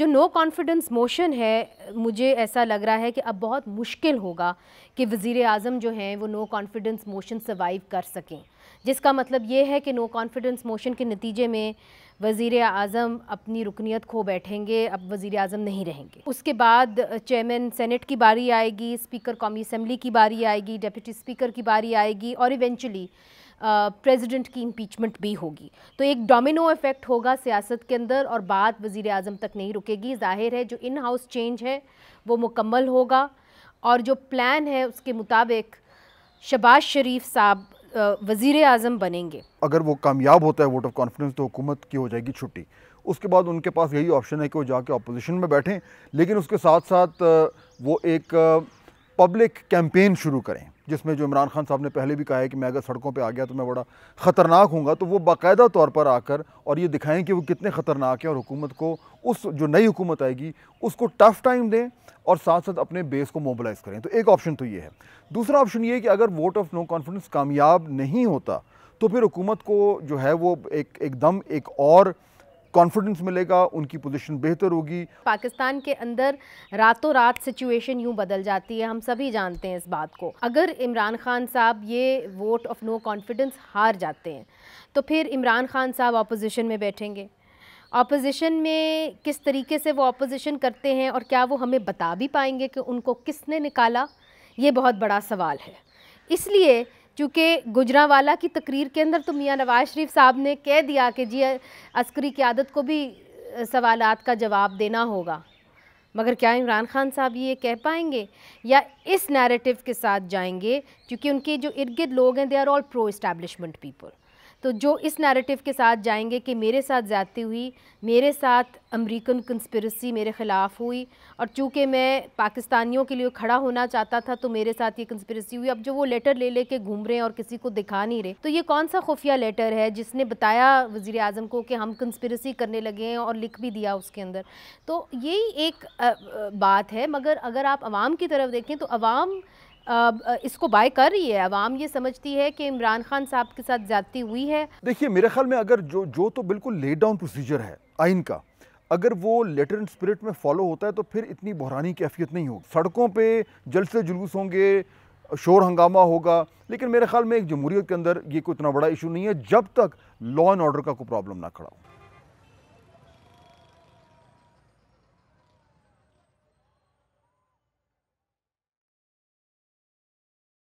جو no confidence motion ہے مجھے ایسا لگ رہا ہے کہ اب بہت مشکل ہوگا کہ وزیر اعظم جو ہیں وہ نو کانفیڈنس موشن سروائیو کر سکیں جس کا مطلب یہ ہے کہ نو کانفیڈنس موشن کے نتیجے میں وزیر اعظم اپنی رکنیت کھو بیٹھیں گے اب وزیر اعظم نہیں رہیں گے اس کے بعد چیئرمین سینٹ کی باری آئے گی اسپیکر قومی اسمبلی کی باری آئے گی ڈیپٹی اسپیکر کی باری آئے گی اور ایونچولی پریزیڈنٹ کی امپیچمنٹ بھی ہوگی تو ایک ڈومینو افیکٹ ہوگا سیاست کے اندر اور بات وزیر اعظم تک نہیں رکے گی ظاہر ہے جو ان ہاؤس چینج ہے وہ مکمل ہوگا اور جو پلان ہے اس کے مطابق شباز شریف صاحب وزیر اعظم بنیں گے اگر وہ کامیاب ہوتا ہے ووٹ آف کانفیڈنس تو حکومت کی ہو جائے گی چھٹی اس کے بعد ان کے پاس یہی آپشن ہے کہ وہ جا کے اپوزیشن میں بیٹھیں لیکن اس کے ساتھ ساتھ وہ ایک پبلک کیمپین شروع کریں جس میں جو عمران خان صاحب نے پہلے بھی کہا ہے کہ میں اگر سڑکوں پہ آ گیا تو میں بڑا خطرناک ہوں گا تو وہ باقاعدہ طور پر آ کر اور یہ دکھائیں کہ وہ کتنے خطرناک ہیں اور حکومت کو اس جو نئی حکومت آئے گی اس کو ٹف ٹائم دیں اور ساتھ ساتھ اپنے بیس کو موبلائز کریں تو ایک آپشن تو یہ ہے دوسرا آپشن یہ ہے کہ اگر ووٹ آف نو کانفیڈنس کامیاب نہیں ہوتا تو پھر حکومت کو جو ہے وہ ایک ایک دم ایک اور کانفیڈنس ملے گا ان کی پوزیشن بہتر ہوگی پاکستان کے اندر راتوں رات سچویشن یوں بدل جاتی ہے ہم سبھی جانتے ہیں اس بات کو اگر عمران خان صاحب یہ ووٹ آف نو کانفیڈنس ہار جاتے ہیں تو پھر عمران خان صاحب اپوزیشن میں بیٹھیں گے اپوزیشن میں کس طریقے سے وہ اپوزیشن کرتے ہیں اور کیا وہ ہمیں بتا بھی پائیں گے کہ ان کو کس نے نکالا یہ بہت بڑا سوال ہے اس لیے چونکہ گجراں والا کی تقریر کے اندر تو میاں نواز شریف صاحب نے کہہ دیا کہ جی عسکری قیادت کو بھی سوالات کا جواب دینا ہوگا مگر کیا عمران خان صاحب یہ کہہ پائیں گے یا اس نیریٹو کے ساتھ جائیں گے کیونکہ ان کے جو ارد گرد لوگ ہیں they are all pro establishment people تو جو اس نیریٹیو کے ساتھ جائیں گے کہ میرے ساتھ زیادتی ہوئی میرے ساتھ امریکن کنسپیرسی میرے خلاف ہوئی اور چونکہ میں پاکستانیوں کے لیے کھڑا ہونا چاہتا تھا تو میرے ساتھ یہ کنسپیرسی ہوئی اب جو وہ لیٹر لے لے کے گھوم رہے ہیں اور کسی کو دکھا نہیں رہے تو یہ کون سا خفیہ لیٹر ہے جس نے بتایا وزیر اعظم کو کہ ہم کنسپریسی کرنے لگے ہیں اور لکھ بھی دیا اس کے اندر تو یہی ایک بات ہے مگر اگر آپ عوام کی طرف دیکھیں تو عوام اس کو بائی کر رہی ہے عوام یہ سمجھتی ہے کہ عمران خان صاحب کے ساتھ زیادتی ہوئی ہے دیکھیے میرے خیال میں اگر جو جو تو بالکل لیٹ ڈاؤن پروسیجر ہے آئین کا اگر وہ لیٹر اسپرٹ میں فالو ہوتا ہے تو پھر اتنی بحرانی کیفیت نہیں ہوگی سڑکوں پہ جل سے جلوس ہوں گے شور ہنگامہ ہوگا لیکن میرے خیال میں ایک جمہوریت کے اندر یہ کوئی اتنا بڑا ایشو نہیں ہے جب تک لا اینڈ آرڈر کا کوئی پرابلم نہ کھڑا ہو